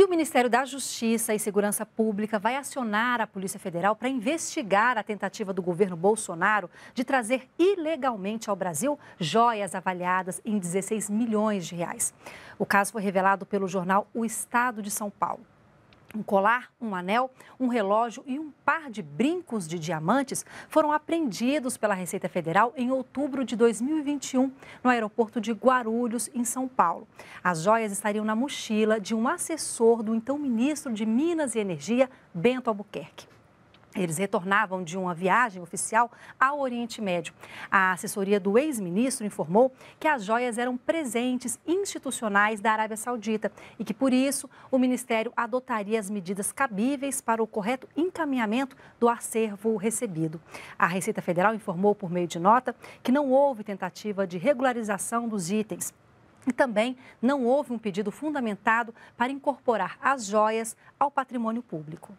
E o Ministério da Justiça e Segurança Pública vai acionar a Polícia Federal para investigar a tentativa do governo Bolsonaro de trazer ilegalmente ao Brasil joias avaliadas em 16 milhões de reais. O caso foi revelado pelo jornal O Estado de São Paulo. Um colar, um anel, um relógio e um par de brincos de diamantes foram apreendidos pela Receita Federal em outubro de 2021 no aeroporto de Guarulhos, em São Paulo. As joias estariam na mochila de um assessor do então ministro de Minas e Energia, Bento Albuquerque. Eles retornavam de uma viagem oficial ao Oriente Médio. A assessoria do ex-ministro informou que as joias eram presentes institucionais da Arábia Saudita e que, por isso, o ministério adotaria as medidas cabíveis para o correto encaminhamento do acervo recebido. A Receita Federal informou, por meio de nota, que não houve tentativa de regularização dos itens. E também não houve um pedido fundamentado para incorporar as joias ao patrimônio público.